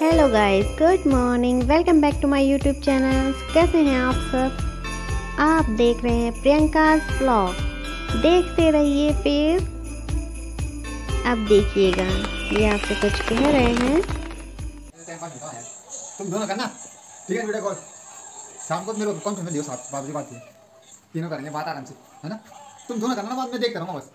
hello guys good morning welcome back to my YouTube channel कैसे हैं आप सब आप देख रहे हैं प्रियंका ब्लॉग देखते रहिए फिर अब देखिएगा ये आपसे कुछ कह रहे हैं तुम दोनों करना ठीक है वीडियो कॉल शाम को मेरे कौन फैमिली हो साथ बाबू बात है तीनों करेंगे बात आराम से है ना तुम दोनों करना बाद में देखता रहूँगा बस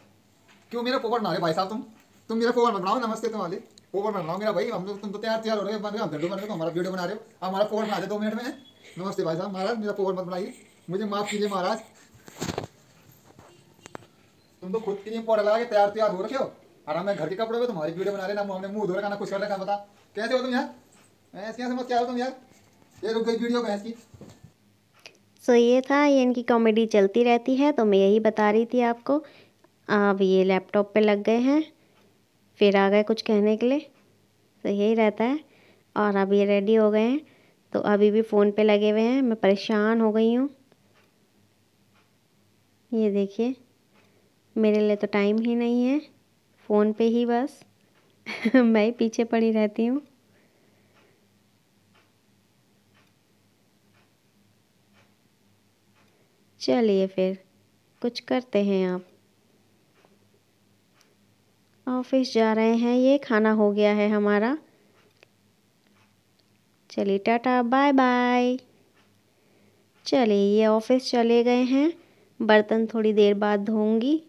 क्यों मेरे पोपट ना भाई साहब तुम तुम मेरा फोन बनाओ नमस्ते तुम वाले फोन बनाओ मेरा भाई हम लोग तो- तुम तो तैयार तैयार हो रहे हैं हम रहे हो बन रहे हो हमारा वीडियो बना रहे हो हमारा फोन बना दे दो मिनट में नमस्ते भाई साहब महाराज मेरा फोन मत बनाइए मुझे माफ़ कीजिए महाराज तुम तो खुद के लिए पौधा लगा के तैयार तैयार हो रखे हो और हमें घर के कपड़े में तुम्हारी वीडियो बना रहे ना हमने मुँह धो रखा ना कुछ कर रखा बता कैसे हो तुम यार कैसे मत क्या हो तुम यार ये रुक गई वीडियो भैंस की सो so, ये था ये इनकी कॉमेडी चलती रहती है तो मैं यही बता रही थी आपको अब ये लैपटॉप पे लग गए हैं फिर आ गए कुछ कहने के लिए तो यही रहता है और अब ये रेडी हो गए हैं तो अभी भी फ़ोन पे लगे हुए हैं मैं परेशान हो गई हूँ ये देखिए मेरे लिए तो टाइम ही नहीं है फ़ोन पे ही बस मैं ही पीछे पड़ी रहती हूँ चलिए फिर कुछ करते हैं आप ऑफिस जा रहे हैं ये खाना हो गया है हमारा चलिए टाटा बाय बाय चलिए ये ऑफिस चले गए हैं बर्तन थोड़ी देर बाद धोऊंगी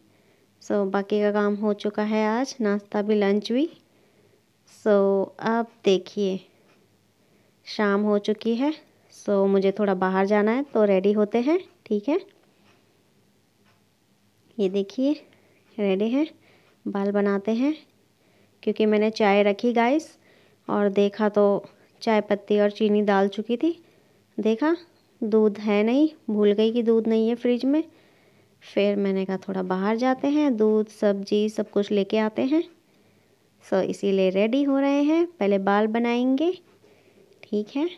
सो बाकी का काम हो चुका है आज नाश्ता भी लंच भी सो अब देखिए शाम हो चुकी है सो मुझे थोड़ा बाहर जाना है तो रेडी होते हैं ठीक है ये देखिए रेडी है बाल बनाते हैं क्योंकि मैंने चाय रखी गाइस और देखा तो चाय पत्ती और चीनी डाल चुकी थी देखा दूध है नहीं भूल गई कि दूध नहीं है फ्रिज में फिर मैंने कहा थोड़ा बाहर जाते हैं दूध सब्जी सब कुछ लेके आते हैं सो इसीलिए रेडी हो रहे हैं पहले बाल बनाएंगे ठीक है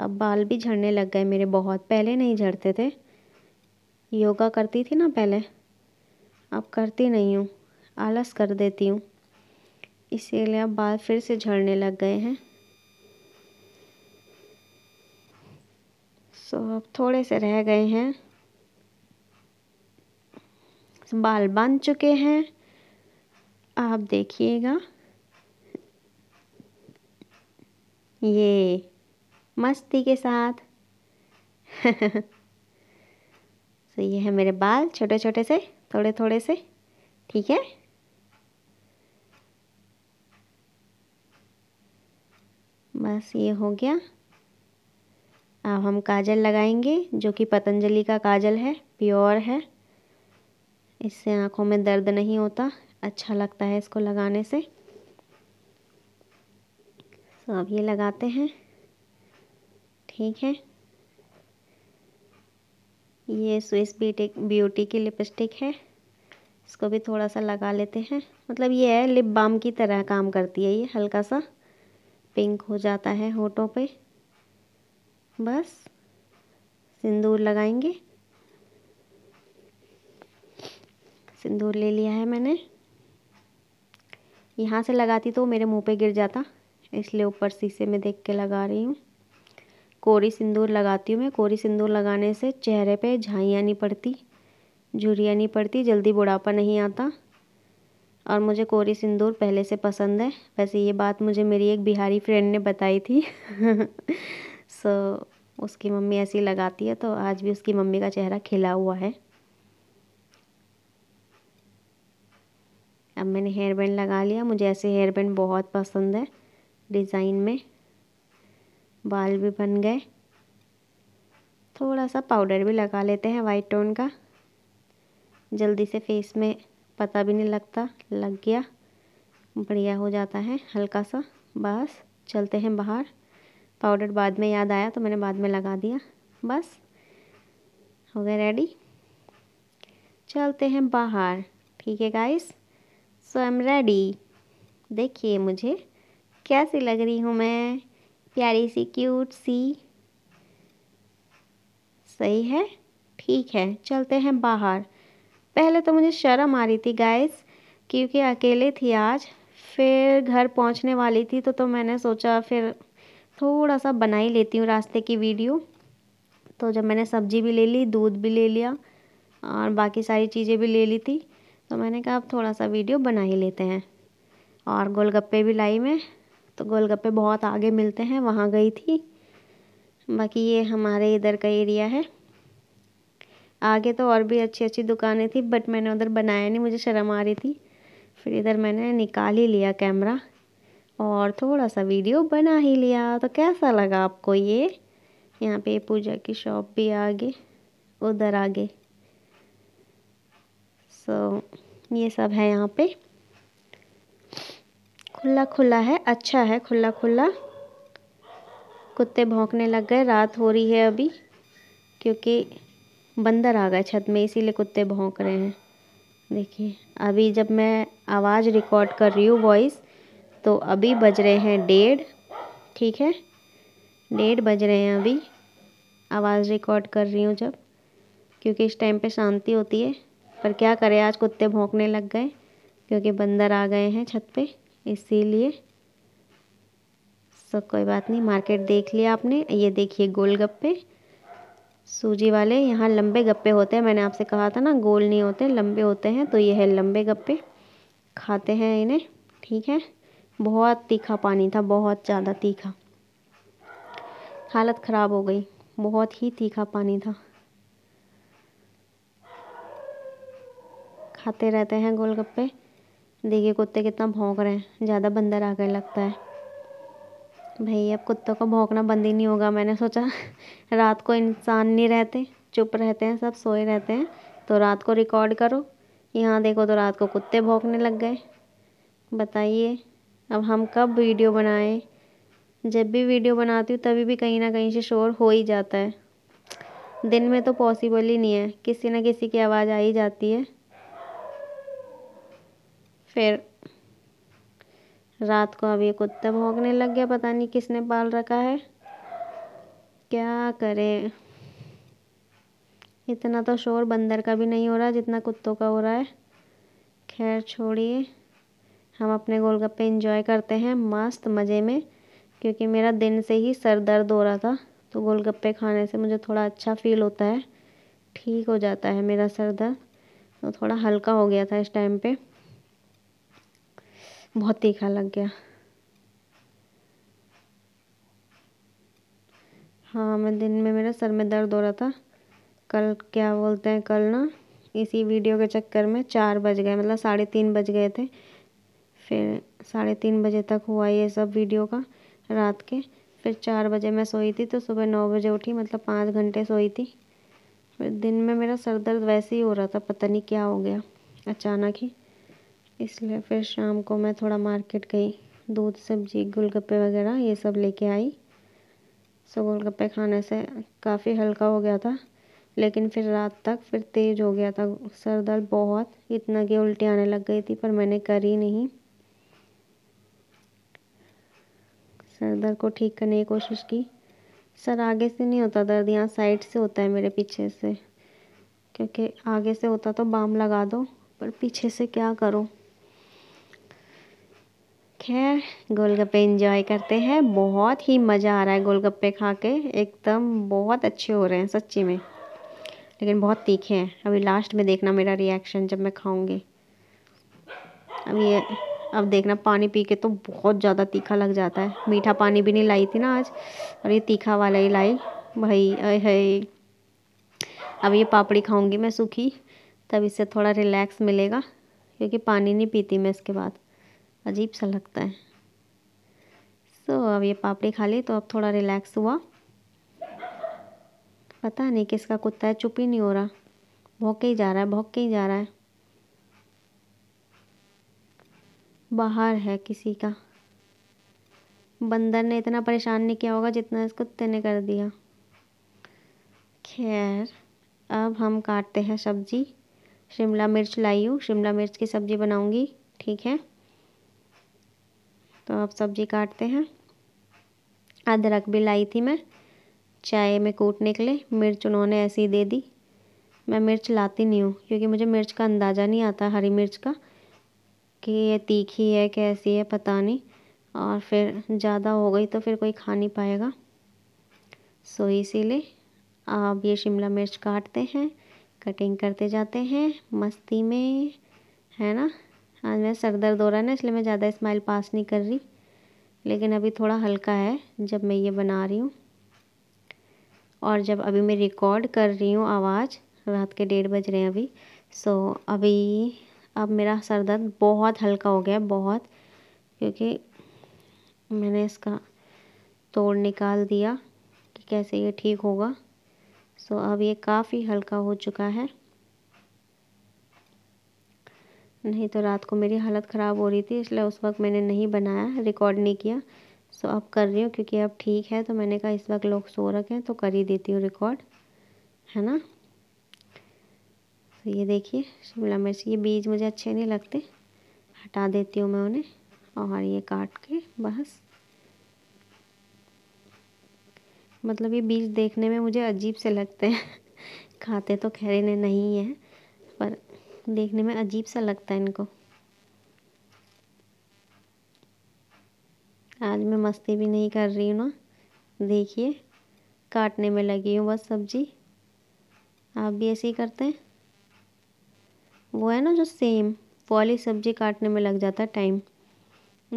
अब बाल भी झड़ने लग गए मेरे बहुत पहले नहीं झड़ते थे योगा करती थी ना पहले अब करती नहीं हूँ आलस कर देती हूँ इसीलिए अब बाल फिर से झड़ने लग गए हैं सो अब थोड़े से रह गए हैं बाल बन चुके हैं आप देखिएगा ये मस्ती के साथ तो ये है मेरे बाल छोटे छोटे से थोड़े थोड़े से ठीक है बस ये हो गया अब हम काजल लगाएंगे जो कि पतंजलि का काजल है प्योर है इससे आँखों में दर्द नहीं होता अच्छा लगता है इसको लगाने से तो अब ये लगाते हैं ठीक है ये स्विस ब्यूटिक ब्यूटी की लिपस्टिक है इसको भी थोड़ा सा लगा लेते हैं मतलब ये है लिप बाम की तरह काम करती है ये हल्का सा पिंक हो जाता है होठों पे बस सिंदूर लगाएंगे सिंदूर ले लिया है मैंने यहाँ से लगाती तो मेरे मुंह पे गिर जाता इसलिए ऊपर शीशे में देख के लगा रही हूँ कोरी सिंदूर लगाती हूँ मैं कोरी सिंदूर लगाने से चेहरे पे झाइयाँ नहीं पड़ती झुरियाँ नहीं पड़ती जल्दी बुढ़ापा नहीं आता और मुझे कोरी सिंदूर पहले से पसंद है वैसे ये बात मुझे मेरी एक बिहारी फ्रेंड ने बताई थी सो उसकी मम्मी ऐसी लगाती है तो आज भी उसकी मम्मी का चेहरा खिला हुआ है अब मैंने हेयर बैंड लगा लिया मुझे ऐसे हेयर बैंड बहुत पसंद है डिज़ाइन में बाल भी बन गए थोड़ा सा पाउडर भी लगा लेते हैं वाइट टोन का जल्दी से फेस में पता भी नहीं लगता लग गया बढ़िया हो जाता है हल्का सा बस चलते हैं बाहर पाउडर बाद में याद आया तो मैंने बाद में लगा दिया बस हो गया रेडी चलते हैं बाहर ठीक है guys so I am ready देखिए मुझे कैसी लग रही हूँ मैं प्यारी सी क्यूट सी सही है ठीक है चलते हैं बाहर पहले तो मुझे शर्म आ रही थी गाइस क्योंकि अकेले थी आज फिर घर पहुंचने वाली थी तो तो मैंने सोचा फिर थोड़ा सा बना ही लेती हूँ रास्ते की वीडियो तो जब मैंने सब्जी भी ले ली दूध भी ले लिया और बाकी सारी चीज़ें भी ले ली थी तो मैंने कहा अब थोड़ा सा वीडियो बना ही लेते हैं और गोलगप्पे भी लाई मैं तो गोलगप्पे बहुत आगे मिलते हैं वहाँ गई थी बाकी ये हमारे इधर का एरिया है आगे तो और भी अच्छी अच्छी दुकानें थी बट मैंने उधर बनाया नहीं मुझे शर्म आ रही थी फिर इधर मैंने निकाल ही लिया कैमरा और थोड़ा सा वीडियो बना ही लिया तो कैसा लगा आपको ये यहाँ पे पूजा की शॉप भी आगे उधर आगे सो so, ये सब है यहाँ पे खुला खुला है अच्छा है खुला खुला कुत्ते भौंकने लग गए रात हो रही है अभी क्योंकि बंदर आ गए छत में इसीलिए कुत्ते भौंक रहे हैं देखिए अभी जब मैं आवाज़ रिकॉर्ड कर रही हूँ वॉइस तो अभी बज रहे हैं डेढ़ ठीक है डेढ़ बज रहे हैं अभी आवाज़ रिकॉर्ड कर रही हूँ जब क्योंकि इस टाइम पे शांति होती है पर क्या करें आज कुत्ते भौंकने लग गए क्योंकि बंदर आ गए हैं छत पे इसीलिए सब कोई बात नहीं मार्केट देख लिया आपने ये देखिए गोल गप्पे सूजी वाले यहाँ लंबे गप्पे होते हैं मैंने आपसे कहा था ना गोल नहीं होते लंबे होते हैं तो ये है लंबे गप्पे खाते हैं इन्हें ठीक है बहुत तीखा पानी था बहुत ज़्यादा तीखा हालत ख़राब हो गई बहुत ही तीखा पानी था खाते रहते हैं गोलगप्पे देखिए कुत्ते कितना भौंक रहे हैं ज़्यादा बंदर आ गए लगता है भाई अब कुत्तों का भौंकना बंद ही नहीं होगा मैंने सोचा रात को इंसान नहीं रहते चुप रहते हैं सब सोए रहते हैं तो रात को रिकॉर्ड करो यहाँ देखो तो रात को कुत्ते भौंकने लग गए बताइए अब हम कब वीडियो बनाएं जब भी वीडियो बनाती हूँ तभी भी कहीं ना कहीं से शोर हो ही जाता है दिन में तो पॉसिबल ही नहीं है किसी ना किसी की आवाज़ आ ही जाती है फिर रात को अब ये कुत्ता भौंकने लग गया पता नहीं किसने पाल रखा है क्या करें इतना तो शोर बंदर का भी नहीं हो रहा जितना कुत्तों का हो रहा है खैर छोड़िए हम अपने गोलगप्पे इंजॉय करते हैं मस्त मज़े में क्योंकि मेरा दिन से ही सर दर्द हो रहा था तो गोलगप्पे खाने से मुझे थोड़ा अच्छा फील होता है ठीक हो जाता है मेरा सर दर्द तो थोड़ा हल्का हो गया था इस टाइम पे बहुत तीखा लग गया हाँ मैं दिन में मेरा सर में दर्द हो रहा था कल क्या बोलते हैं कल ना इसी वीडियो के चक्कर में चार बज गए मतलब साढ़े तीन बज गए थे फिर साढ़े तीन बजे तक हुआ ये सब वीडियो का रात के फिर चार बजे मैं सोई थी तो सुबह नौ बजे उठी मतलब पाँच घंटे सोई थी फिर दिन में मेरा सर दर्द वैसे ही हो रहा था पता नहीं क्या हो गया अचानक ही इसलिए फिर शाम को मैं थोड़ा मार्केट गई दूध सब्जी गोलगप्पे वगैरह ये सब लेके आई सो गोलगप्पे खाने से काफ़ी हल्का हो गया था लेकिन फिर रात तक फिर तेज़ हो गया था सर दर्द बहुत इतना कि उल्टी आने लग गई थी पर मैंने करी नहीं सर दर्द को ठीक करने की कोशिश की सर आगे से नहीं होता दर्द यहाँ साइड से होता है मेरे पीछे से क्योंकि आगे से होता तो बाम लगा दो पर पीछे से क्या करो खैर गोलगप्पे इंजॉय करते हैं बहुत ही मज़ा आ रहा है गोलगप्पे खा के एकदम बहुत अच्छे हो रहे हैं सच्ची में लेकिन बहुत तीखे हैं अभी लास्ट में देखना मेरा रिएक्शन जब मैं खाऊंगी अब ये अब देखना पानी पी के तो बहुत ज़्यादा तीखा लग जाता है मीठा पानी भी नहीं लाई थी ना आज और ये तीखा वाला ही लाई भाई है अब ये पापड़ी खाऊंगी मैं सूखी तब इससे थोड़ा रिलैक्स मिलेगा क्योंकि पानी नहीं पीती मैं इसके बाद अजीब सा लगता है सो so, अब ये पापड़ी खा ली तो अब थोड़ा रिलैक्स हुआ पता नहीं किसका कुत्ता है चुप ही नहीं हो रहा भौंक के ही जा रहा है भौंक के ही जा रहा है बाहर है किसी का बंदर ने इतना परेशान नहीं किया होगा जितना इस कुत्ते ने कर दिया खैर अब हम काटते हैं सब्ज़ी शिमला मिर्च लाई हूँ शिमला मिर्च की सब्ज़ी बनाऊँगी ठीक है तो अब सब्जी काटते हैं अदरक भी लाई थी मैं चाय में कूटने के लिए मिर्च उन्होंने ऐसी दे दी मैं मिर्च लाती नहीं हूँ क्योंकि मुझे मिर्च का अंदाज़ा नहीं आता हरी मिर्च का कि ये तीखी है कैसी है पता नहीं और फिर ज़्यादा हो गई तो फिर कोई खा नहीं पाएगा सो इसीलिए आप ये शिमला मिर्च काटते हैं कटिंग करते जाते हैं मस्ती में है ना आज मेरा सर दर्द हो रहा है ना इसलिए मैं ज़्यादा स्माइल पास नहीं कर रही लेकिन अभी थोड़ा हल्का है जब मैं ये बना रही हूँ और जब अभी मैं रिकॉर्ड कर रही हूँ आवाज़ रात के डेढ़ बज रहे हैं अभी सो अभी अब मेरा सर दर्द बहुत हल्का हो गया बहुत क्योंकि मैंने इसका तोड़ निकाल दिया कि कैसे ये ठीक होगा सो अब ये काफ़ी हल्का हो चुका है नहीं तो रात को मेरी हालत ख़राब हो रही थी इसलिए उस वक्त मैंने नहीं बनाया रिकॉर्ड नहीं किया सो अब कर रही हूँ क्योंकि अब ठीक है तो मैंने कहा इस वक्त लोग सो रखे हैं तो कर ही देती हूँ रिकॉर्ड है ना तो ये देखिए शिमला मिर्च ये बीज मुझे अच्छे नहीं लगते हटा देती हूँ मैं उन्हें और ये काट के बस मतलब ये बीज देखने में मुझे अजीब से लगते हैं खाते तो खैर इन्हें नहीं है पर देखने में अजीब सा लगता है इनको आज मैं मस्ती भी नहीं कर रही हूँ ना देखिए काटने में लगी हूँ बस सब्जी आप भी ऐसे ही करते हैं वो है ना जो सेम वाली सब्जी काटने में लग जाता है टाइम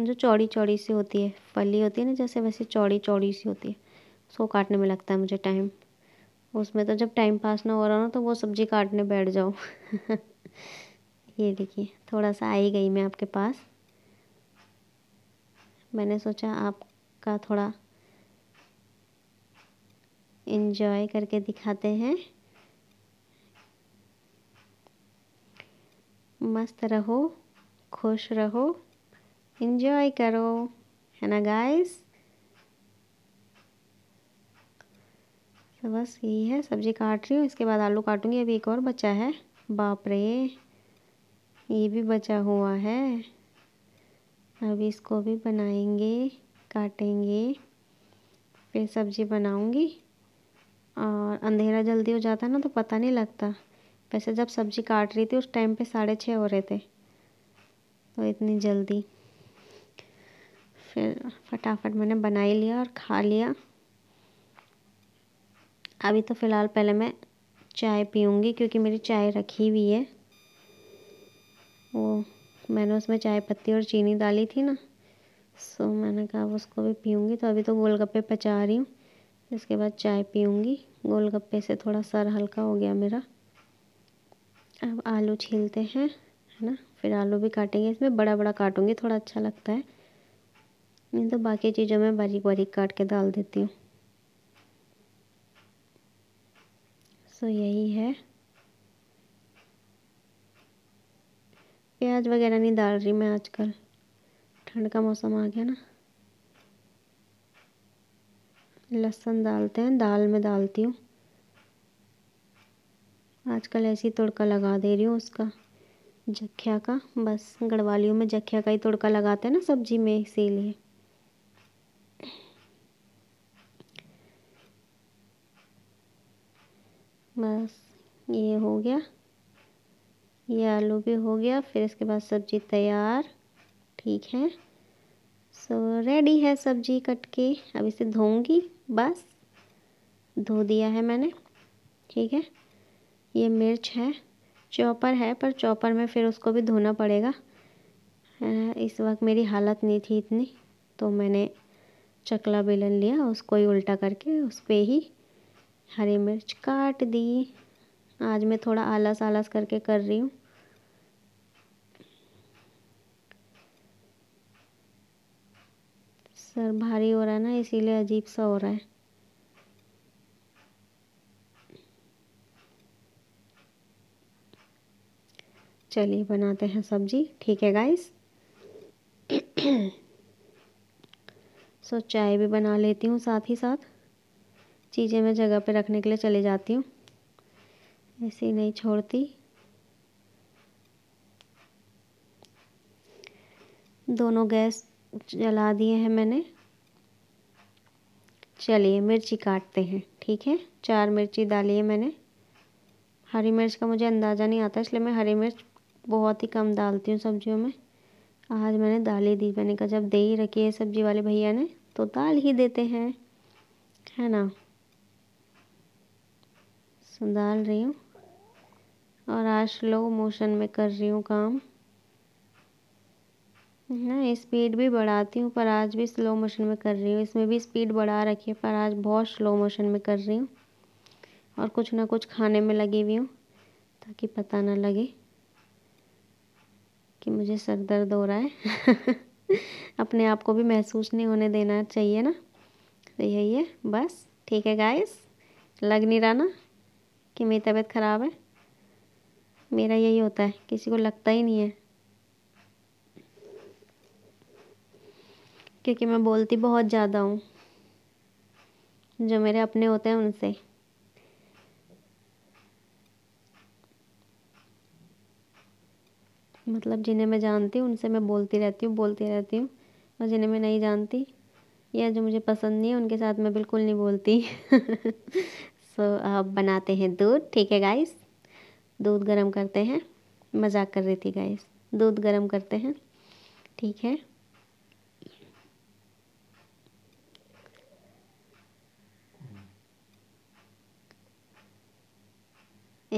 जो चौड़ी चौड़ी सी होती है फली होती है ना जैसे वैसे चौड़ी चौड़ी सी होती है उसको काटने में लगता है मुझे टाइम उसमें तो जब टाइम पास ना हो रहा हो ना तो वो सब्ज़ी काटने बैठ जाओ ये देखिए थोड़ा सा आई गई मैं आपके पास मैंने सोचा आपका थोड़ा इन्जॉय करके दिखाते हैं मस्त रहो खुश रहो इन्जॉय करो है ना गाइस तो बस यही है सब्ज़ी काट रही हूँ इसके बाद आलू काटूंगी अभी एक और बचा है बाप रे ये भी बचा हुआ है अब इसको भी बनाएंगे काटेंगे फिर सब्ज़ी बनाऊंगी और अंधेरा जल्दी हो जाता ना तो पता नहीं लगता वैसे जब सब्ज़ी काट रही थी उस टाइम पे साढ़े छः हो रहे थे तो इतनी जल्दी फिर फटाफट मैंने बना ही लिया और खा लिया अभी तो फ़िलहाल पहले मैं चाय पीऊँगी क्योंकि मेरी चाय रखी हुई है वो मैंने उसमें चाय पत्ती और चीनी डाली थी ना सो मैंने कहा उसको भी पीऊँगी तो अभी तो गोलगप्पे पचा रही हूँ इसके बाद चाय पीऊँगी गोलगप्पे से थोड़ा सर हल्का हो गया मेरा अब आलू छीलते हैं है ना फिर आलू भी काटेंगे इसमें बड़ा बड़ा काटूँगी थोड़ा अच्छा लगता है नहीं तो बाकी चीज़ों में बारीक बारीक काट के डाल देती हूँ सो यही है प्याज वगैरह नहीं डाल रही मैं आजकल ठंड का मौसम आ गया ना लहसुन डालते हैं दाल में डालती हूँ आजकल ऐसे ही तड़का लगा दे रही हूँ उसका जखिया का बस गढ़वालियों में जखिया का ही तड़का लगाते हैं ना सब्जी में इसीलिए बस ये हो गया ये आलू भी हो गया फिर इसके बाद सब्ज़ी तैयार ठीक है सो so, रेडी है सब्ज़ी कट के अब इसे धोऊंगी बस धो दिया है मैंने ठीक है ये मिर्च है चॉपर है पर चॉपर में फिर उसको भी धोना पड़ेगा इस वक्त मेरी हालत नहीं थी इतनी तो मैंने चकला बेलन लिया उसको ही उल्टा करके उस पर ही हरी मिर्च काट दी आज मैं थोड़ा आलस आलस करके कर रही हूँ सर भारी हो रहा है ना इसीलिए अजीब सा हो रहा है चलिए बनाते हैं सब्जी ठीक है गाइस सो चाय भी बना लेती हूँ साथ ही साथ चीज़ें मैं जगह पे रखने के लिए चले जाती हूँ ऐसे ही नहीं छोड़ती दोनों गैस जला दिए हैं मैंने चलिए मिर्ची काटते हैं ठीक है चार मिर्ची डाली है मैंने हरी मिर्च का मुझे अंदाज़ा नहीं आता इसलिए मैं हरी मिर्च बहुत ही कम डालती हूँ सब्जियों में आज मैंने दाल ही दी मैंने कहा जब दे ही रखी है सब्जी वाले भैया ने तो दाल ही देते हैं है ना डाल रही हूँ और आज स्लो मोशन में कर रही हूँ काम ना स्पीड भी बढ़ाती हूँ पर आज भी स्लो मोशन में कर रही हूँ इसमें भी स्पीड बढ़ा रखी है पर आज बहुत स्लो मोशन में कर रही हूँ और कुछ ना कुछ खाने में लगी हुई हूँ ताकि पता ना लगे कि मुझे सर दर्द हो रहा है अपने आप को भी महसूस नहीं होने देना चाहिए ना तो यही है बस ठीक है गाइस लग नहीं रहा ना कि मेरी तबीयत ख़राब है मेरा यही होता है किसी को लगता ही नहीं है क्योंकि मैं बोलती बहुत ज़्यादा हूँ जो मेरे अपने होते हैं उनसे मतलब जिन्हें मैं जानती हूँ उनसे मैं बोलती रहती हूँ बोलती रहती हूँ और जिन्हें मैं नहीं जानती या जो मुझे पसंद नहीं है उनके साथ मैं बिल्कुल नहीं बोलती सो अब बनाते हैं दूध ठीक है गाइस दूध गर्म करते हैं मजाक कर रही थी गाइस दूध गर्म करते हैं ठीक है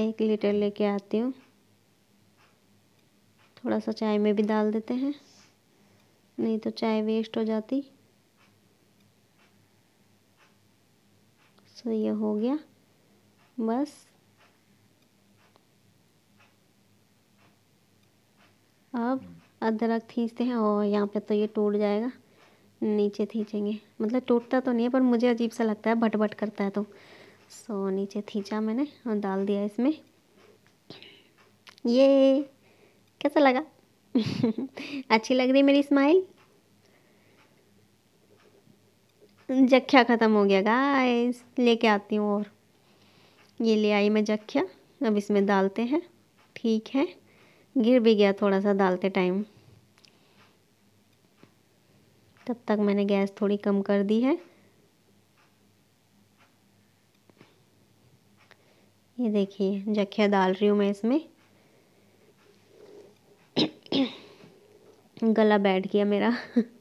एक लीटर लेके आती हूँ थोड़ा सा चाय में भी डाल देते हैं नहीं तो चाय वेस्ट हो जाती सो तो ये हो गया बस अब अदरक खींचते हैं और यहाँ पे तो ये टूट जाएगा नीचे खींचेंगे मतलब टूटता तो नहीं है पर मुझे अजीब सा लगता है भटभट भट करता है तो सो नीचे खींचा मैंने और डाल दिया इसमें ये कैसा लगा अच्छी लग रही मेरी स्माइल जख्या ख़त्म हो गया गाइस लेके आती हूँ और ये ले आई मैं जख्या अब इसमें डालते हैं ठीक है गिर भी गया थोड़ा सा डालते टाइम तब तक मैंने गैस थोड़ी कम कर दी है ये देखिए जखिया डाल रही हूँ मैं इसमें गला बैठ गया मेरा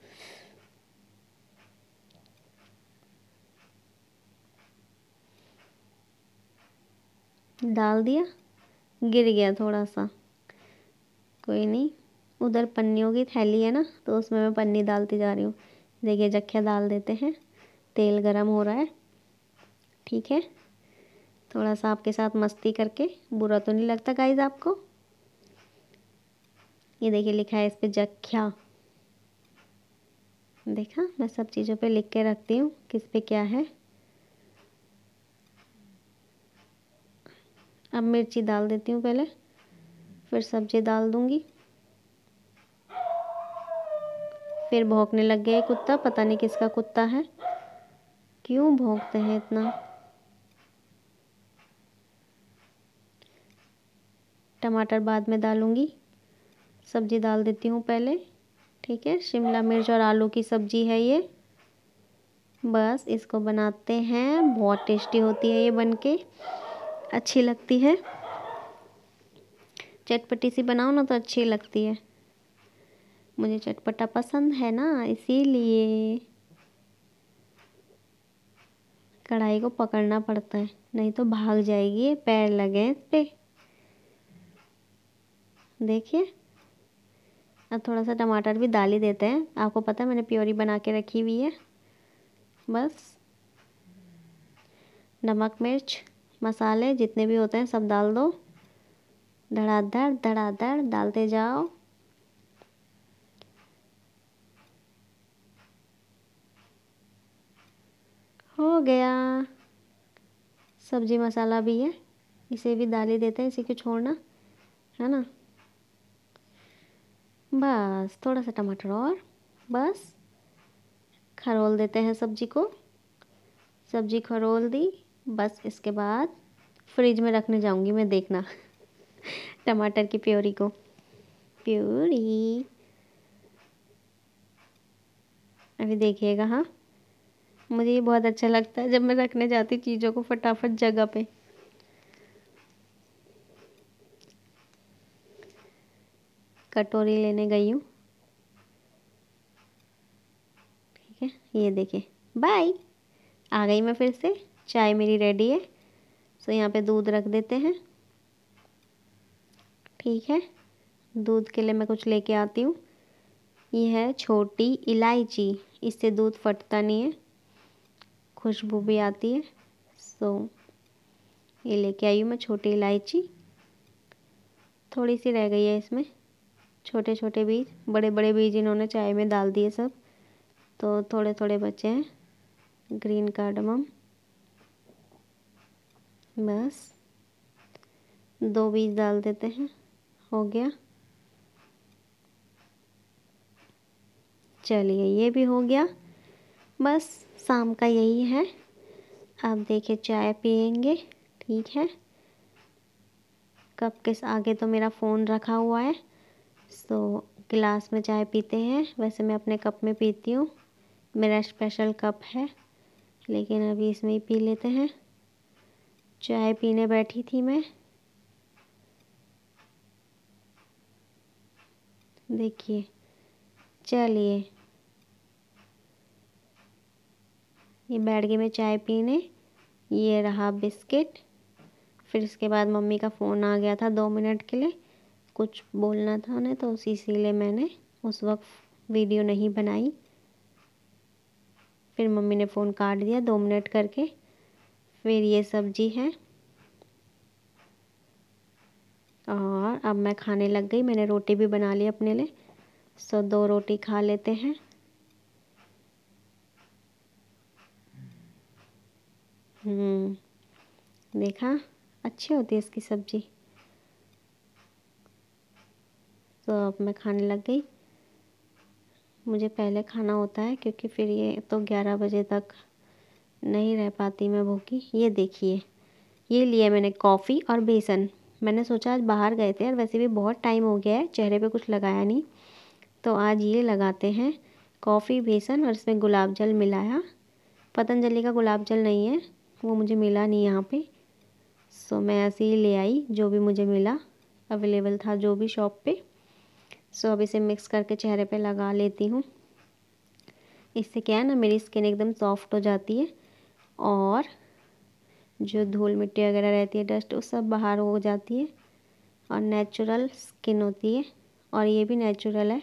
डाल दिया गिर गया थोड़ा सा कोई नहीं उधर पन्नियों की थैली है ना तो उसमें मैं पन्नी डालती जा रही हूँ देखिए जख्या डाल देते हैं तेल गरम हो रहा है ठीक है थोड़ा सा आपके साथ मस्ती करके बुरा तो नहीं लगता गाइज आपको ये देखिए लिखा है इस पर जख्या देखा मैं सब चीज़ों पे लिख के रखती हूँ किस पे क्या है अब मिर्ची डाल देती हूँ पहले फिर सब्जी डाल दूँगी फिर भौंकने लग गया कुत्ता पता नहीं किसका कुत्ता है क्यों भौंकते हैं इतना टमाटर बाद में डालूँगी सब्जी डाल देती हूँ पहले ठीक है शिमला मिर्च और आलू की सब्जी है ये बस इसको बनाते हैं बहुत टेस्टी होती है ये बनके अच्छी लगती है चटपटी सी बनाओ ना तो अच्छी लगती है मुझे चटपटा पसंद है ना इसीलिए कढ़ाई को पकड़ना पड़ता है नहीं तो भाग जाएगी पैर लगे इस पर देखिए अब थोड़ा सा टमाटर भी डाल ही देते हैं आपको पता है मैंने प्योरी बना के रखी हुई है बस नमक मिर्च मसाले जितने भी होते हैं सब डाल दो धड़ाधड़ धड़ाधड़ डालते जाओ हो गया सब्जी मसाला भी है इसे भी डाल ही देते हैं इसी को छोड़ना है ना बस थोड़ा सा टमाटर और बस खरोल देते हैं सब्जी को सब्जी खरोल दी बस इसके बाद फ्रिज में रखने जाऊंगी मैं देखना टमाटर की प्योरी को प्योरी अभी देखिएगा हाँ मुझे ये बहुत अच्छा लगता है जब मैं रखने जाती चीज़ों को फटाफट जगह पे कटोरी लेने गई हूँ ठीक है ये देखिए बाय आ गई मैं फिर से चाय मेरी रेडी है सो यहाँ पे दूध रख देते हैं ठीक है दूध के लिए मैं कुछ लेके आती हूँ ये है छोटी इलायची इससे दूध फटता नहीं है खुशबू भी आती है सो ये लेके आई हूँ मैं छोटी इलायची थोड़ी सी रह गई है इसमें छोटे छोटे बीज बड़े बड़े बीज इन्होंने चाय में डाल दिए सब तो थोड़े थोड़े बचे हैं ग्रीन कार्डमम बस दो बीज डाल देते हैं हो गया चलिए ये भी हो गया बस शाम का यही है आप देखिए चाय पियेंगे ठीक है कप के आगे तो मेरा फ़ोन रखा हुआ है सो तो गिलास में चाय पीते हैं वैसे मैं अपने कप में पीती हूँ मेरा स्पेशल कप है लेकिन अभी इसमें ही पी लेते हैं चाय पीने बैठी थी मैं देखिए चलिए ये बैठ गई मैं चाय पीने ये रहा बिस्किट फिर इसके बाद मम्मी का फ़ोन आ गया था दो मिनट के लिए कुछ बोलना था उन्हें तो उसी इसीलिए मैंने उस वक्त वीडियो नहीं बनाई फिर मम्मी ने फ़ोन काट दिया दो मिनट करके फिर ये सब्जी है और अब मैं खाने लग गई मैंने रोटी भी बना ली अपने लिए सो दो रोटी खा लेते हैं हम्म देखा अच्छी होती है इसकी सब्ज़ी तो अब मैं खाने लग गई मुझे पहले खाना होता है क्योंकि फिर ये तो ग्यारह बजे तक नहीं रह पाती मैं भूखी ये देखिए ये लिया मैंने कॉफ़ी और बेसन मैंने सोचा आज बाहर गए थे और वैसे भी बहुत टाइम हो गया है चेहरे पे कुछ लगाया नहीं तो आज ये लगाते हैं कॉफ़ी बेसन और इसमें गुलाब जल मिलाया पतंजलि का गुलाब जल नहीं है वो मुझे मिला नहीं यहाँ पे सो मैं ऐसे ही ले आई जो भी मुझे मिला अवेलेबल था जो भी शॉप पे सो अब इसे मिक्स करके चेहरे पर लगा लेती हूँ इससे क्या है ना मेरी स्किन एकदम सॉफ्ट हो जाती है और जो धूल मिट्टी वगैरह रहती है डस्ट वो सब बाहर हो जाती है और नेचुरल स्किन होती है और ये भी नेचुरल है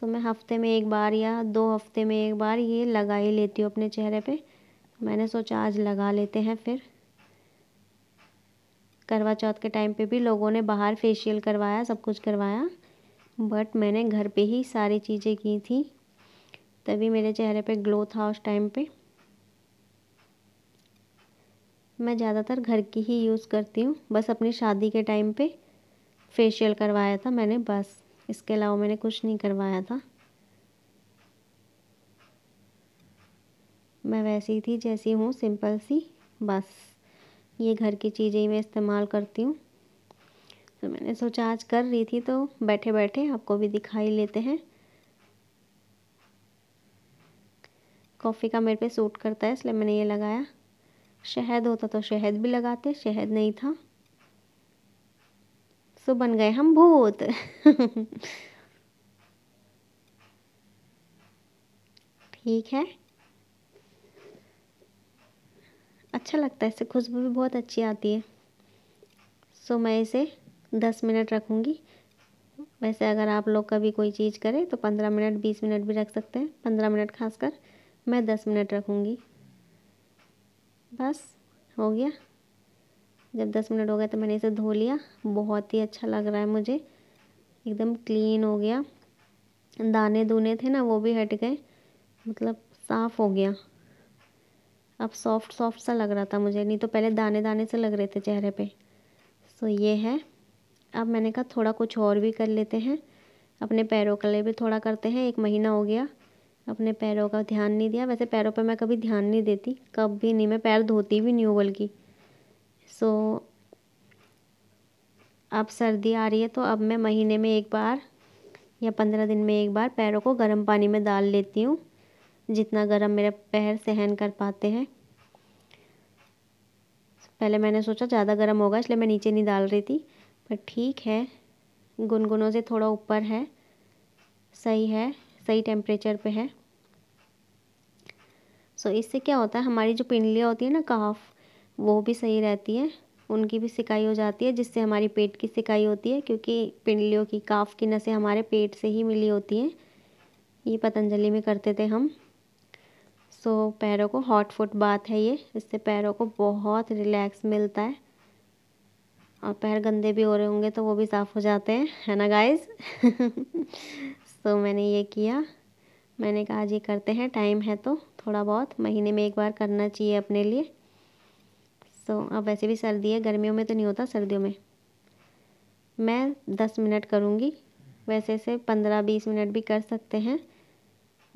सो मैं हफ्ते में एक बार या दो हफ्ते में एक बार ये लगा ही लेती हूँ अपने चेहरे पे मैंने सोचा आज लगा लेते हैं फिर करवा चौथ के टाइम पे भी लोगों ने बाहर फेशियल करवाया सब कुछ करवाया बट मैंने घर पे ही सारी चीज़ें की थी तभी मेरे चेहरे पे ग्लो था उस टाइम पे मैं ज़्यादातर घर की ही यूज़ करती हूँ बस अपनी शादी के टाइम पे फेशियल करवाया था मैंने बस इसके अलावा मैंने कुछ नहीं करवाया था मैं वैसी थी जैसी हूँ सिंपल सी बस ये घर की चीज़ें ही मैं इस्तेमाल करती हूँ तो मैंने सोचा आज कर रही थी तो बैठे बैठे आपको भी दिखाई लेते हैं कॉफ़ी का मेरे पे सूट करता है इसलिए मैंने ये लगाया शहद होता तो शहद भी लगाते शहद नहीं था सो बन गए हम भूत ठीक है अच्छा लगता है इससे खुशबू भी बहुत अच्छी आती है सो मैं इसे दस मिनट रखूँगी वैसे अगर आप लोग कभी कोई चीज़ करें तो पंद्रह मिनट बीस मिनट भी रख सकते हैं पंद्रह मिनट खासकर मैं दस मिनट रखूँगी बस हो गया जब दस मिनट हो गया तो मैंने इसे धो लिया बहुत ही अच्छा लग रहा है मुझे एकदम क्लीन हो गया दाने दूने थे ना वो भी हट गए मतलब साफ़ हो गया अब सॉफ्ट सॉफ्ट सा लग रहा था मुझे नहीं तो पहले दाने दाने से लग रहे थे चेहरे पे सो ये है अब मैंने कहा थोड़ा कुछ और भी कर लेते हैं अपने पैरों के लिए भी थोड़ा करते हैं एक महीना हो गया अपने पैरों का ध्यान नहीं दिया वैसे पैरों पर मैं कभी ध्यान नहीं देती कभी नहीं मैं पैर धोती भी नहीं हूँ बल्कि सो अब सर्दी आ रही है तो अब मैं महीने में एक बार या पंद्रह दिन में एक बार पैरों को गर्म पानी में डाल लेती हूँ जितना गर्म मेरे पैर सहन कर पाते हैं पहले मैंने सोचा ज़्यादा गर्म होगा इसलिए मैं नीचे नहीं डाल रही थी पर ठीक है गुनगुनों से थोड़ा ऊपर है सही है सही टेम्परेचर पे है सो इससे क्या होता है हमारी जो पिंडलियाँ होती है ना काफ वो भी सही रहती है उनकी भी सिकाई हो जाती है जिससे हमारी पेट की सिकाई होती है क्योंकि पिंडलियों की काफ की नसें हमारे पेट से ही मिली होती हैं ये पतंजलि में करते थे हम सो so, पैरों को हॉट फुट बात है ये इससे पैरों को बहुत रिलैक्स मिलता है और पैर गंदे भी हो रहे होंगे तो वो भी साफ़ हो जाते हैं है ना गाइस सो so, मैंने ये किया मैंने कहा आज ये करते हैं टाइम है तो थोड़ा बहुत महीने में एक बार करना चाहिए अपने लिए सो so, अब वैसे भी सर्दी है गर्मियों में तो नहीं होता सर्दियों में मैं दस मिनट करूँगी वैसे से पंद्रह बीस मिनट भी कर सकते हैं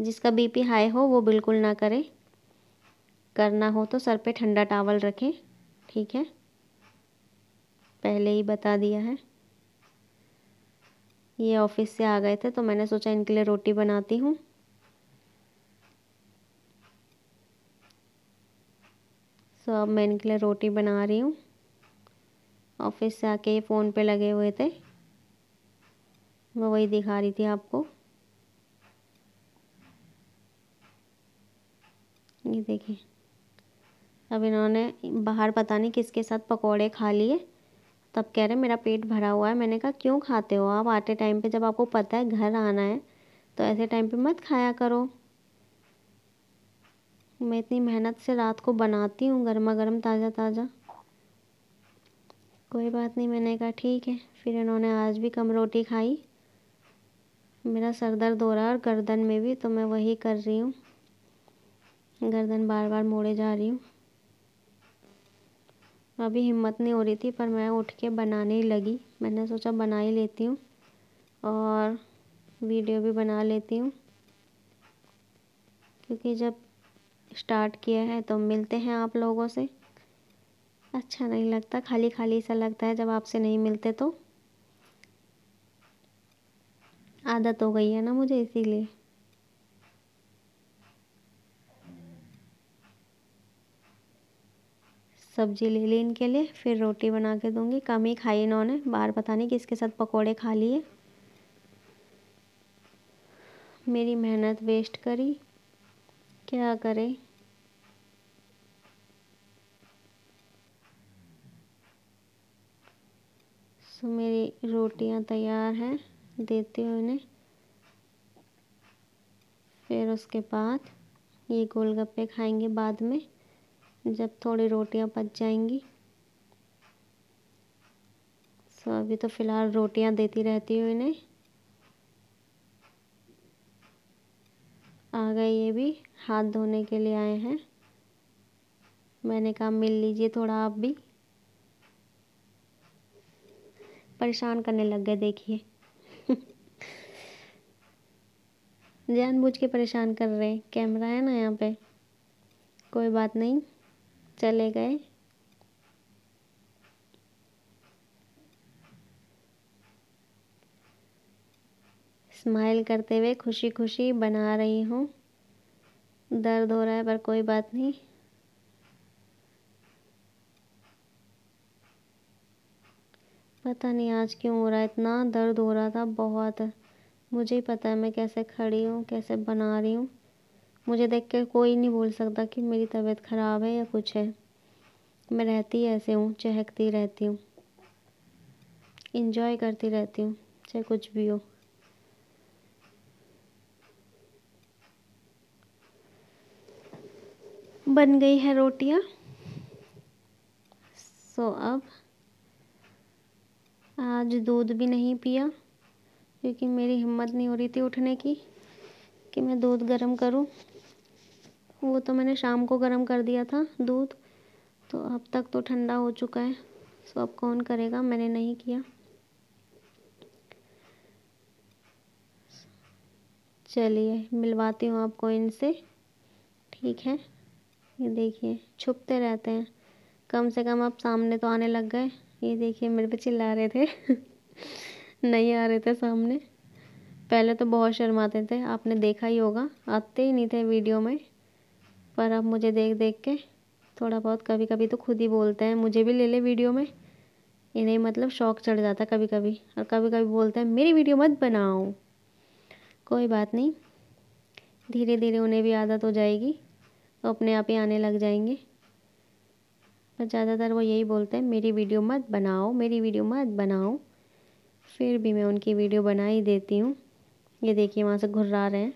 जिसका बीपी हाई हो वो बिल्कुल ना करें करना हो तो सर पे ठंडा टावल रखें ठीक है पहले ही बता दिया है ये ऑफिस से आ गए थे तो मैंने सोचा इनके लिए रोटी बनाती हूँ तो अब मैं इनके लिए रोटी बना रही हूँ ऑफिस से आके ये फ़ोन पे लगे हुए थे मैं वही दिखा रही थी आपको ये देखिए अब इन्होंने बाहर पता नहीं किसके साथ पकोड़े खा लिए तब कह रहे मेरा पेट भरा हुआ है मैंने कहा क्यों खाते हो आप आते टाइम पे जब आपको पता है घर आना है तो ऐसे टाइम पे मत खाया करो मैं इतनी मेहनत से रात को बनाती हूँ गर्मा गर्म ताज़ा ताज़ा कोई बात नहीं मैंने कहा ठीक है फिर इन्होंने आज भी कम रोटी खाई मेरा सर दर्द हो रहा है और गर्दन में भी तो मैं वही कर रही हूँ गर्दन बार बार मोड़े जा रही हूँ अभी हिम्मत नहीं हो रही थी पर मैं उठ के बनाने ही लगी मैंने सोचा बना ही लेती हूँ और वीडियो भी बना लेती हूँ क्योंकि जब स्टार्ट किया है तो मिलते हैं आप लोगों से अच्छा नहीं लगता खाली खाली सा लगता है जब आपसे नहीं मिलते तो आदत हो गई है ना मुझे इसीलिए सब्जी ले ली इनके लिए फिर रोटी बना के दूंगी कम ही खाई इन्होंने बाहर पता नहीं किसके साथ पकोड़े खा लिए मेरी मेहनत वेस्ट करी क्या करें सो मेरी रोटियां तैयार हैं देती हूँ इन्हें फिर उसके बाद ये गोलगप्पे खाएंगे बाद में जब थोड़ी रोटियां पच जाएंगी सो अभी तो फ़िलहाल रोटियां देती रहती हूँ इन्हें आ गए ये भी हाथ धोने के लिए आए हैं मैंने कहा मिल लीजिए थोड़ा आप भी परेशान करने लग गए देखिए जानबूझ के परेशान कर रहे हैं कैमरा है ना यहाँ पे कोई बात नहीं चले गए स्माइल करते हुए खुशी खुशी बना रही हूँ दर्द हो रहा है पर कोई बात नहीं पता नहीं आज क्यों हो रहा है इतना दर्द हो रहा था बहुत मुझे ही पता है मैं कैसे खड़ी हूँ कैसे बना रही हूँ मुझे देख के कोई नहीं बोल सकता कि मेरी तबीयत ख़राब है या कुछ है मैं रहती ऐसे हूँ चहकती रहती हूँ इन्जॉय करती रहती हूँ चाहे कुछ भी हो बन गई है रोटियां सो अब आज दूध भी नहीं पिया क्योंकि मेरी हिम्मत नहीं हो रही थी उठने की कि मैं दूध गर्म करूं वो तो मैंने शाम को गर्म कर दिया था दूध तो अब तक तो ठंडा हो चुका है सो अब कौन करेगा मैंने नहीं किया चलिए मिलवाती हूँ आपको इनसे ठीक है ये देखिए छुपते रहते हैं कम से कम आप सामने तो आने लग गए ये देखिए मेरे पे चिल्ला रहे थे नहीं आ रहे थे सामने पहले तो बहुत शर्माते थे आपने देखा ही होगा आते ही नहीं थे वीडियो में पर अब मुझे देख देख के थोड़ा बहुत कभी कभी तो खुद ही बोलते हैं मुझे भी ले ले वीडियो में इन्हें मतलब शौक चढ़ जाता कभी कभी और कभी कभी बोलते हैं मेरी वीडियो मत बनाओ कोई बात नहीं धीरे धीरे उन्हें भी आदत हो जाएगी वो अपने आप ही आने लग जाएंगे पर ज़्यादातर वो यही बोलते हैं मेरी वीडियो मत बनाओ मेरी वीडियो मत बनाओ फिर भी मैं उनकी वीडियो बना ही देती हूँ ये देखिए वहाँ से घुर्रा रहे हैं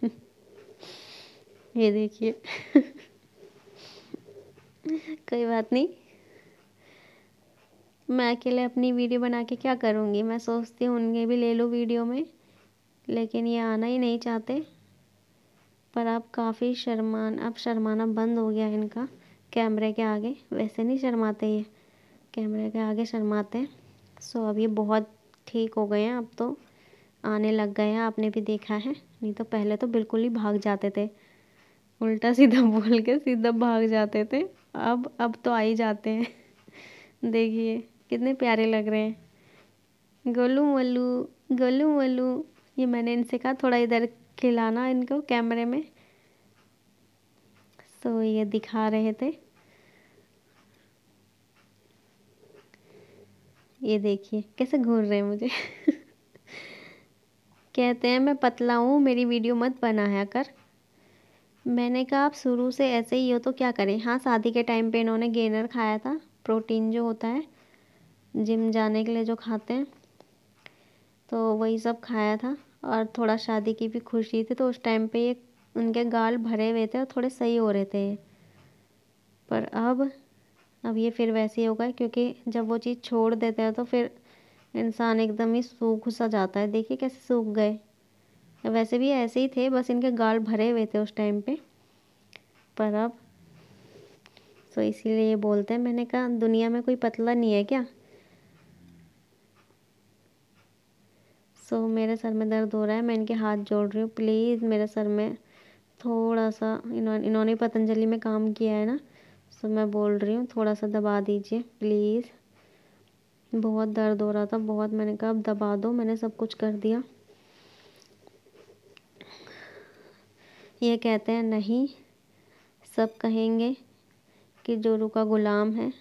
ये देखिए कोई बात नहीं मैं अकेले अपनी वीडियो बना के क्या करूँगी मैं सोचती हूँ उनके भी ले लूँ वीडियो में लेकिन ये आना ही नहीं चाहते पर आप काफ़ी शर्मान अब शर्माना बंद हो गया है इनका कैमरे के आगे वैसे नहीं शर्माते ये कैमरे के आगे शर्माते हैं सो अब ये बहुत ठीक हो गए हैं अब तो आने लग गए हैं आपने भी देखा है नहीं तो पहले तो बिल्कुल ही भाग जाते थे उल्टा सीधा बोल के सीधा भाग जाते थे अब अब तो आ ही जाते हैं देखिए कितने प्यारे लग रहे हैं गोलू मोलू गोलू मोलू ये मैंने इनसे कहा थोड़ा इधर खिलाना इनको कैमरे में सो तो ये दिखा रहे थे ये देखिए कैसे घूर रहे हैं मुझे कहते हैं मैं पतला हूँ मेरी वीडियो मत बनाया कर मैंने कहा आप शुरू से ऐसे ही हो तो क्या करें हाँ शादी के टाइम पे इन्होंने गेनर खाया था प्रोटीन जो होता है जिम जाने के लिए जो खाते हैं तो वही सब खाया था और थोड़ा शादी की भी खुशी थी तो उस टाइम पे ये उनके गाल भरे हुए थे और थोड़े सही हो रहे थे पर अब अब ये फिर वैसे ही होगा क्योंकि जब वो चीज़ छोड़ देते हैं तो फिर इंसान एकदम ही सूख सा जाता है देखिए कैसे सूख गए वैसे भी ऐसे ही थे बस इनके गाल भरे हुए थे उस टाइम पे पर अब तो इसीलिए ये बोलते हैं मैंने कहा दुनिया में कोई पतला नहीं है क्या सो so, मेरे सर में दर्द हो रहा है मैं इनके हाथ जोड़ रही हूँ प्लीज़ मेरे सर में थोड़ा सा इन्होंने इन्होंने पतंजलि में काम किया है ना सो so, मैं बोल रही हूँ थोड़ा सा दबा दीजिए प्लीज़ बहुत दर्द हो रहा था बहुत मैंने कहा अब दबा दो मैंने सब कुछ कर दिया ये कहते हैं नहीं सब कहेंगे कि जोरू का ग़ुलाम है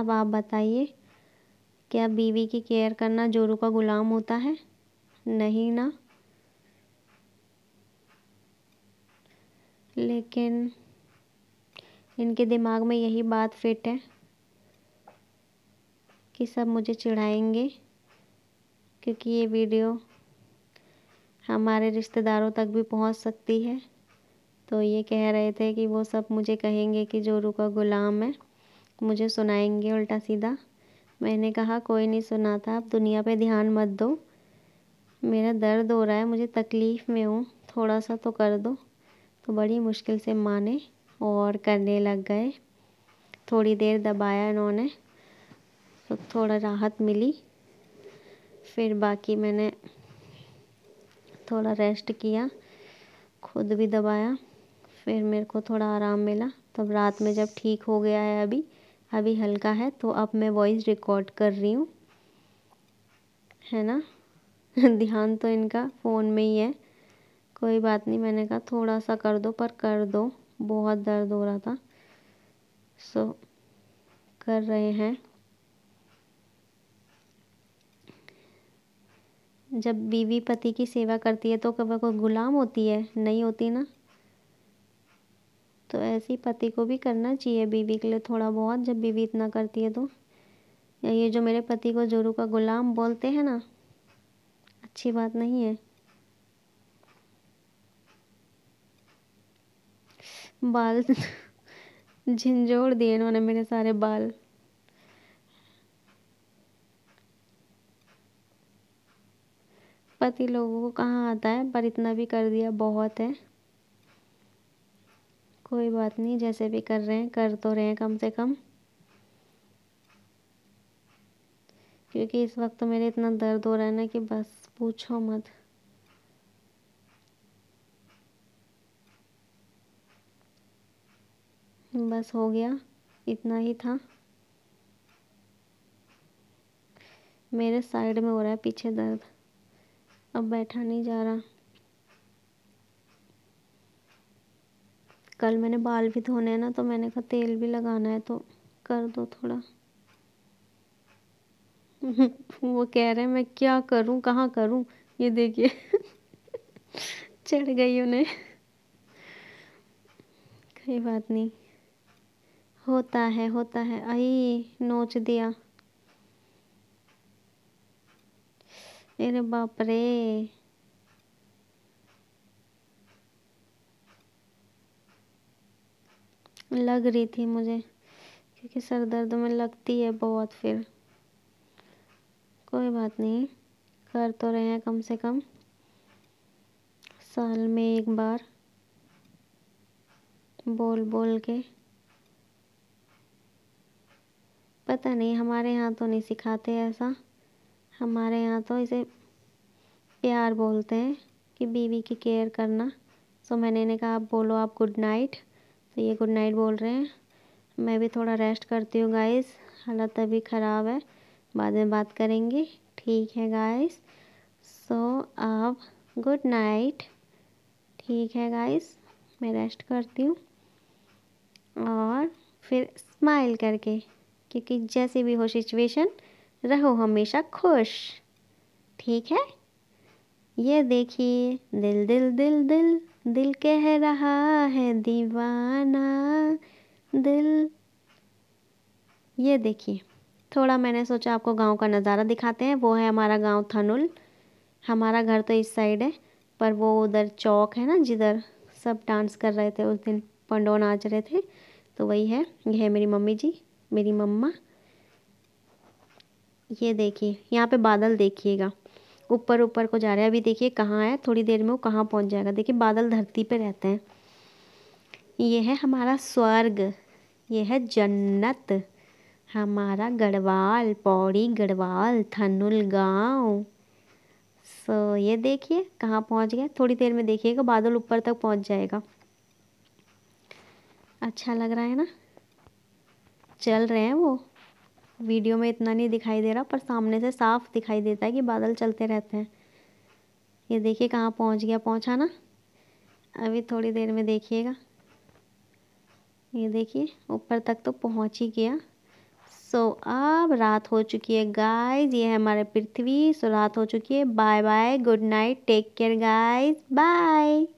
अब आप बताइए क्या बीवी की केयर करना जोरू का ग़ुलाम होता है नहीं ना लेकिन इनके दिमाग में यही बात फिट है कि सब मुझे चिढ़ाएंगे क्योंकि ये वीडियो हमारे रिश्तेदारों तक भी पहुंच सकती है तो ये कह रहे थे कि वो सब मुझे कहेंगे कि जोरू का गुलाम है मुझे सुनाएंगे उल्टा सीधा मैंने कहा कोई नहीं सुनाता आप दुनिया पे ध्यान मत दो मेरा दर्द हो रहा है मुझे तकलीफ़ में हूँ थोड़ा सा तो कर दो तो बड़ी मुश्किल से माने और करने लग गए थोड़ी देर दबाया इन्होंने तो थोड़ा राहत मिली फिर बाकी मैंने थोड़ा रेस्ट किया खुद भी दबाया फिर मेरे को थोड़ा आराम मिला तब रात में जब ठीक हो गया है अभी अभी हल्का है तो अब मैं वॉइस रिकॉर्ड कर रही हूँ है ना ध्यान तो इनका फ़ोन में ही है कोई बात नहीं मैंने कहा थोड़ा सा कर दो पर कर दो बहुत दर्द हो रहा था सो कर रहे हैं जब बीवी पति की सेवा करती है तो कभी कोई गुलाम होती है नहीं होती ना तो ऐसे ही पति को भी करना चाहिए बीवी के लिए थोड़ा बहुत जब बीवी इतना करती है तो या ये जो मेरे पति को जोरू का गुलाम बोलते हैं ना अच्छी बात नहीं है बाल झिंझोड़ दिए इन्होंने मेरे सारे बाल पति लोगों को कहाँ आता है पर इतना भी कर दिया बहुत है कोई बात नहीं जैसे भी कर रहे हैं कर तो रहे हैं कम से कम क्योंकि इस वक्त तो मेरे इतना दर्द हो रहा है ना कि बस पूछो मत बस हो गया इतना ही था मेरे साइड में हो रहा है पीछे दर्द अब बैठा नहीं जा रहा कल मैंने बाल भी धोने हैं ना तो मैंने कहा तेल भी लगाना है तो कर दो थोड़ा वो कह रहे हैं मैं क्या करूं कहाँ करूं ये देखिए चढ़ गई उन्हें कोई बात नहीं होता है होता है आई नोच दिया अरे बाप रे लग रही थी मुझे क्योंकि सर दर्द में लगती है बहुत फिर कोई बात नहीं कर तो रहे हैं कम से कम साल में एक बार बोल बोल के पता नहीं हमारे यहाँ तो नहीं सिखाते ऐसा हमारे यहाँ तो इसे प्यार बोलते हैं कि बीवी की केयर करना सो तो मैंने ने कहा आप बोलो आप गुड नाइट तो ये गुड नाइट बोल रहे हैं मैं भी थोड़ा रेस्ट करती हूँ गाइस हालत अभी ख़राब है बाद में बात करेंगे ठीक है गाइस सो अब गुड नाइट ठीक है गाइस मैं रेस्ट करती हूँ और फिर स्माइल करके क्योंकि जैसे भी हो सिचुएशन रहो हमेशा खुश ठीक है ये देखिए दिल दिल दिल दिल दिल कह रहा है दीवाना दिल ये देखिए थोड़ा मैंने सोचा आपको गांव का नज़ारा दिखाते हैं वो है हमारा गांव थनुल हमारा घर तो इस साइड है पर वो उधर चौक है ना जिधर सब डांस कर रहे थे उस दिन पंडो नाच रहे थे तो वही है यह है मेरी मम्मी जी मेरी मम्मा ये देखिए यहाँ पे बादल देखिएगा ऊपर ऊपर को जा रहा है अभी देखिए कहाँ है थोड़ी देर में वो कहाँ पहुँच जाएगा देखिए बादल धरती पर रहते हैं ये है हमारा स्वर्ग ये है जन्नत हमारा गढ़वाल पौड़ी गढ़वाल थनुल गांव सो ये देखिए कहाँ पहुँच गए थोड़ी देर में देखिएगा बादल ऊपर तक पहुँच जाएगा अच्छा लग रहा है ना चल रहे हैं वो वीडियो में इतना नहीं दिखाई दे रहा पर सामने से साफ दिखाई देता है कि बादल चलते रहते हैं ये देखिए कहाँ पहुँच गया पहुँचा ना अभी थोड़ी देर में देखिएगा ये देखिए ऊपर तक तो पहुँच ही गया सो so, अब रात हो चुकी है गाइस ये है हमारे पृथ्वी सो so, रात हो चुकी है bye bye good night take care guys bye